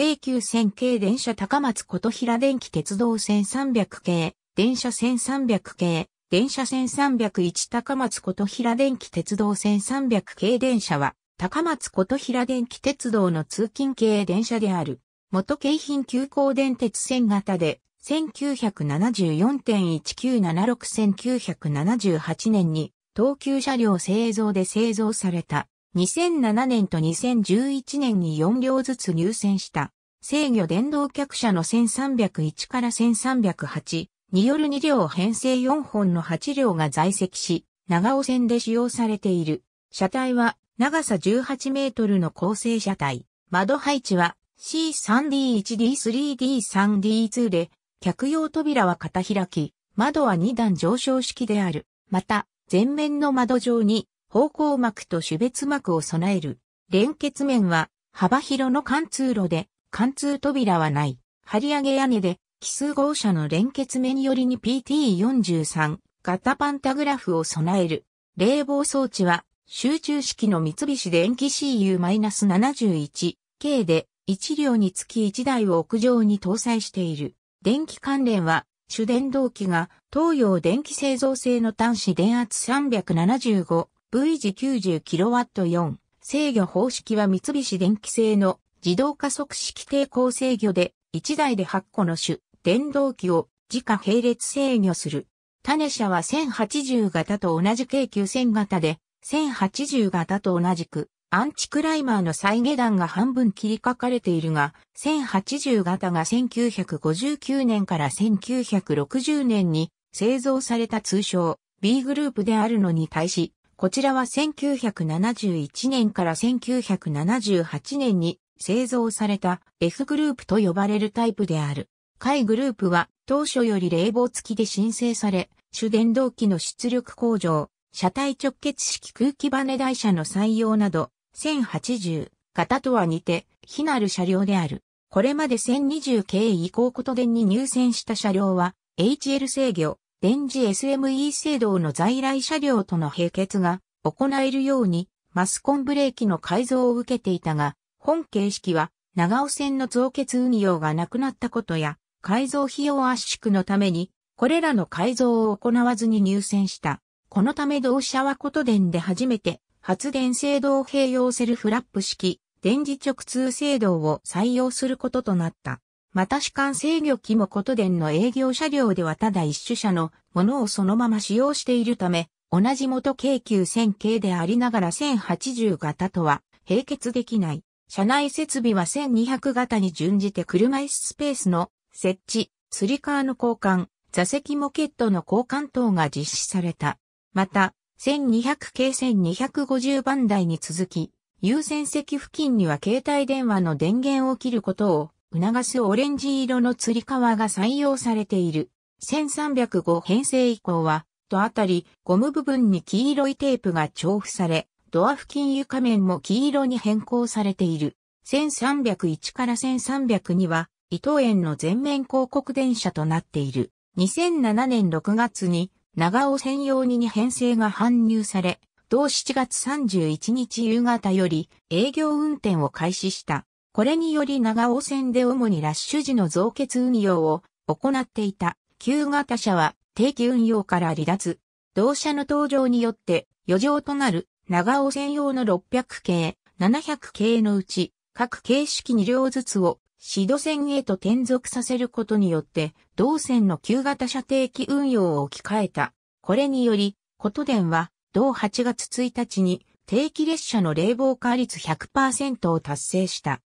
京急線系電車高松琴平電気鉄道線300系、電車線300系、電車線301高松琴平電気鉄道線300系電車は、高松琴平電気鉄道の通勤系電車である。元京浜急行電鉄線型で、1974.1976-1978年に、東急車両製造で製造された。2007年と2011年に4両ずつ入線した。制御電動客車の1301から1308による2両編成4本の8両が在籍し、長尾線で使用されている。車体は長さ18メートルの構成車体。窓配置は C3D1D3D3D2 で、客用扉は片開き、窓は2段上昇式である。また、前面の窓上に方向膜と種別膜を備える。連結面は幅広の貫通路で、貫通扉はない。張り上げ屋根で、奇数号車の連結面寄りに PT43 型パンタグラフを備える。冷房装置は、集中式の三菱電機 CU-71 k で、1両につき1台を屋上に搭載している。電気関連は、主電動機が東洋電気製造製の端子電圧 375V 時 90kW4 制御方式は三菱電機製の自動加速式抵抗制御で、1台で8個の種、電動機を自家並列制御する。種車は1080型と同じ計9000型で、1080型と同じく、アンチクライマーの再下段が半分切り書かれているが、1080型が1959年から1960年に製造された通称 B グループであるのに対し、こちらは1971年から1978年に製造された F グループと呼ばれるタイプである。海グループは当初より冷房付きで申請され、主電動機の出力向上、車体直結式空気バネ台車の採用など、1080型とは似て、非なる車両である。これまで1020系以降ことでに入選した車両は、HL 制御、電磁 SME 制動の在来車両との並結が行えるように、マスコンブレーキの改造を受けていたが、本形式は、長尾線の増結運用がなくなったことや、改造費用圧縮のために、これらの改造を行わずに入線した。このため同社はこと電で初めて、発電制度を併用セルフラップ式、電磁直通制度を採用することとなった。また主管制御機もこと電の営業車両ではただ一種車のものをそのまま使用しているため、同じ元京急1000系でありながら1080型とは、並結できない。車内設備は1200型に準じて車椅子スペースの設置、スリカーの交換、座席モケットの交換等が実施された。また、1200系1250番台に続き、優先席付近には携帯電話の電源を切ることを促すオレンジ色の吊り革が採用されている。1305編成以降は、とあたり、ゴム部分に黄色いテープが重布され、ドア付近床面も黄色に変更されている。1301から1302は、伊藤園の全面広告電車となっている。2007年6月に、長尾専用2に編成が搬入され、同7月31日夕方より営業運転を開始した。これにより長尾線で主にラッシュ時の増結運用を行っていた旧型車は定期運用から離脱。同社の登場によって余剰となる長尾専用の600系、700系のうち、各形式2両ずつを、シド線へと転属させることによって、同線の旧型射程機運用を置き換えた。これにより、こと電は、同8月1日に、定期列車の冷房化率100%を達成した。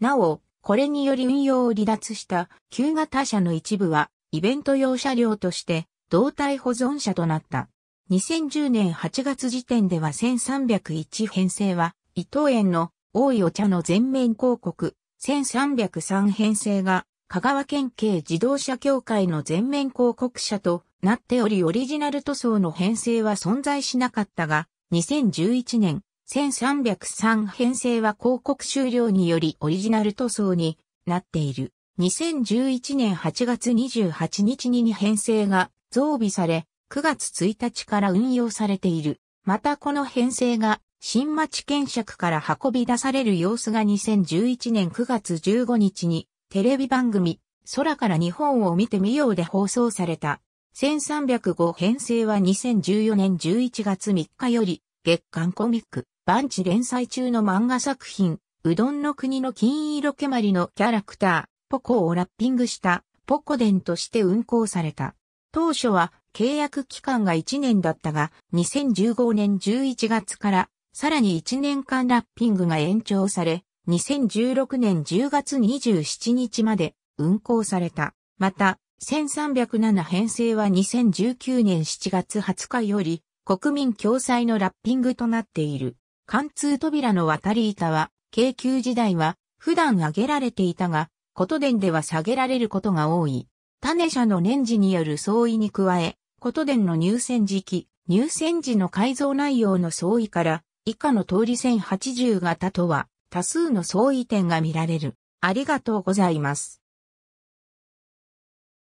なお、これにより運用を離脱した旧型車の一部は、イベント用車両として、胴体保存車となった。2010年8月時点では1301編成は、伊藤園の多いお茶の全面広告、1303編成が、香川県警自動車協会の全面広告者となっておりオリジナル塗装の編成は存在しなかったが、2011年、1303編成は広告終了によりオリジナル塗装になっている。2011年8月28日に2編成が増備され、9月1日から運用されている。またこの編成が新町検釈から運び出される様子が2011年9月15日にテレビ番組空から日本を見てみようで放送された。1305編成は2014年11月3日より月刊コミック、バンチ連載中の漫画作品、うどんの国の金色けまりのキャラクター、ポコをラッピングしたポコデンとして運行された。当初は契約期間が1年だったが、2015年11月からさらに1年間ラッピングが延長され、2016年10月27日まで運行された。また、1307編成は2019年7月20日より国民共済のラッピングとなっている。貫通扉の渡り板は、京急時代は普段上げられていたが、ことでんでは下げられることが多い。種車の年次による相違に加え、こと伝の入選時期、入選時の改造内容の相違から、以下の通り1080型とは、多数の相違点が見られる。ありがとうございます。